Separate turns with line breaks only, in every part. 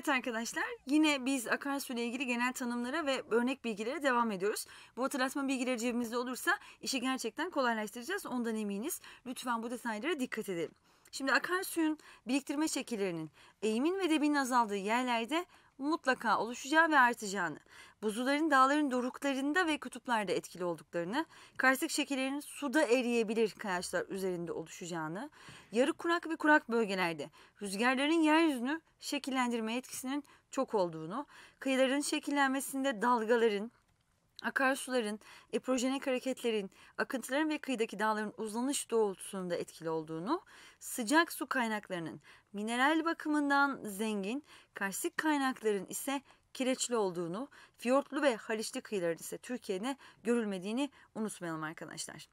Evet arkadaşlar yine biz akarsu ile ilgili genel tanımlara ve örnek bilgilere devam ediyoruz. Bu hatırlatma bilgileri cebimizde olursa işi gerçekten kolaylaştıracağız ondan eminiz. Lütfen bu detaylara dikkat edelim. Şimdi akarsuyun biriktirme şekillerinin eğimin ve debinin azaldığı yerlerde mutlaka oluşacağı ve artacağını, buzulların dağların doruklarında ve kutuplarda etkili olduklarını, karstik şekillerin suda eriyebilir kayaçlar üzerinde oluşacağını, yarı kurak ve kurak bölgelerde rüzgarların yeryüzünü şekillendirme etkisinin çok olduğunu, kıyıların şekillenmesinde dalgaların, akarsuların, eprojenik hareketlerin, akıntıların ve kıyıdaki dağların uzanış doğrultusunda etkili olduğunu, sıcak su kaynaklarının mineral bakımından zengin, karsik kaynakların ise kireçli olduğunu, fiyortlu ve haliçli kıyıların ise Türkiye'de görülmediğini unutmayalım arkadaşlar.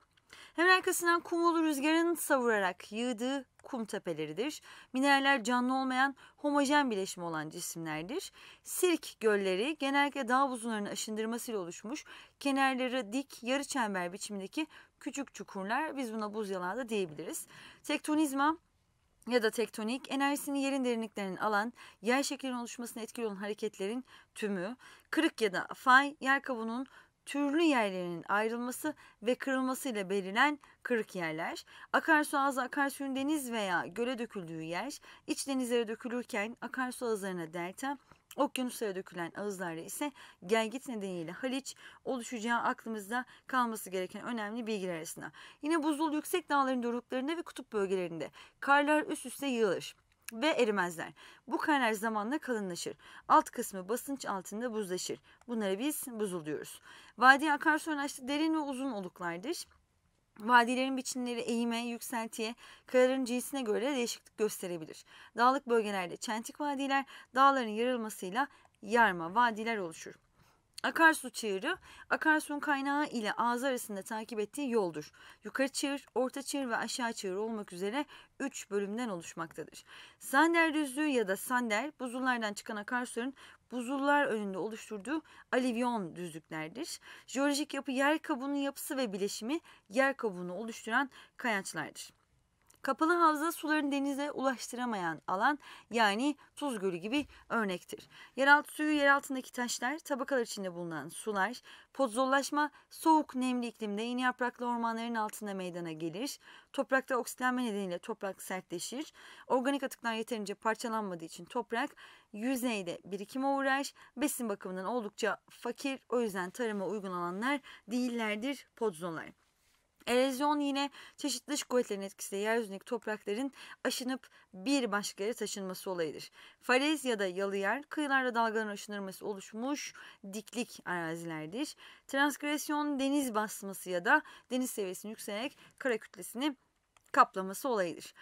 Hemen arkasından kumulu rüzgarın savurarak yığdığı kum tepeleridir. Mineraller canlı olmayan homojen bileşim olan cisimlerdir. Sirk gölleri genellikle dağ buzunlarının aşındırmasıyla oluşmuş kenarları dik yarı çember biçimindeki küçük çukurlar biz buna buz yalanı da diyebiliriz. Tektonizma ya da tektonik enerjisini yerin derinliklerinin alan, yer şeklinin oluşmasına etkili olan hareketlerin tümü, kırık ya da fay yer kabuğunun türlü yerlerinin ayrılması ve kırılmasıyla belirlen kırık yerler, akarsu ağzı akarsuyun deniz veya göle döküldüğü yer, iç denizlere dökülürken akarsu ağızlarına delta, Okyanuslara dökülen ağızlarla ise gelgit nedeniyle Haliç oluşacağı aklımızda kalması gereken önemli bilgiler arasında. Yine buzul yüksek dağların doruklarında ve kutup bölgelerinde karlar üst üste yığılır ve erimezler. Bu kaynar zamanla kalınlaşır. Alt kısmı basınç altında buzlaşır. Bunlara biz buzul diyoruz. Vadi akarsu araçlı derin ve uzun oluklardır. Vadilerin biçimleri eğime, yükseltiye, kayaların cinsine göre değişiklik gösterebilir. Dağlık bölgelerde çentik vadiler, dağların yarılmasıyla yarma vadiler oluşur. Akarsu çığırı, akarsun kaynağı ile ağzı arasında takip ettiği yoldur. Yukarı çığır, orta çığır ve aşağı çığır olmak üzere 3 bölümden oluşmaktadır. Sander düzlüğü ya da sander, buzullardan çıkan akarsuların buzullar önünde oluşturduğu alivyon düzlüklerdir. Jeolojik yapı yer kabuğunun yapısı ve bileşimi yer kabuğunu oluşturan kayaçlardır. Kapalı havza suların denize ulaştıramayan alan yani Tuz Gölü gibi örnektir. Yeraltı suyu yer altındaki taşlar, tabakalar içinde bulunan sular, podzollaşma soğuk nemli iklimde yeni yapraklı ormanların altında meydana gelir. Toprakta oksitlenme nedeniyle toprak sertleşir. Organik atıklar yeterince parçalanmadığı için toprak yüzeyde birikime uğrar. Besin bakımından oldukça fakir o yüzden tarıma uygun alanlar değillerdir podzolar. Erozyon yine çeşitli dış kuvvetlerin etkisiyle yeryüzündeki toprakların aşınıp bir başka yere taşınması olayıdır. Falez ya da yalı yer kıyılarda dalgaların aşınırması oluşmuş diklik arazilerdir. Transgresyon deniz basması ya da deniz seviyesinin yükselerek kara kütlesini kaplaması olayıdır.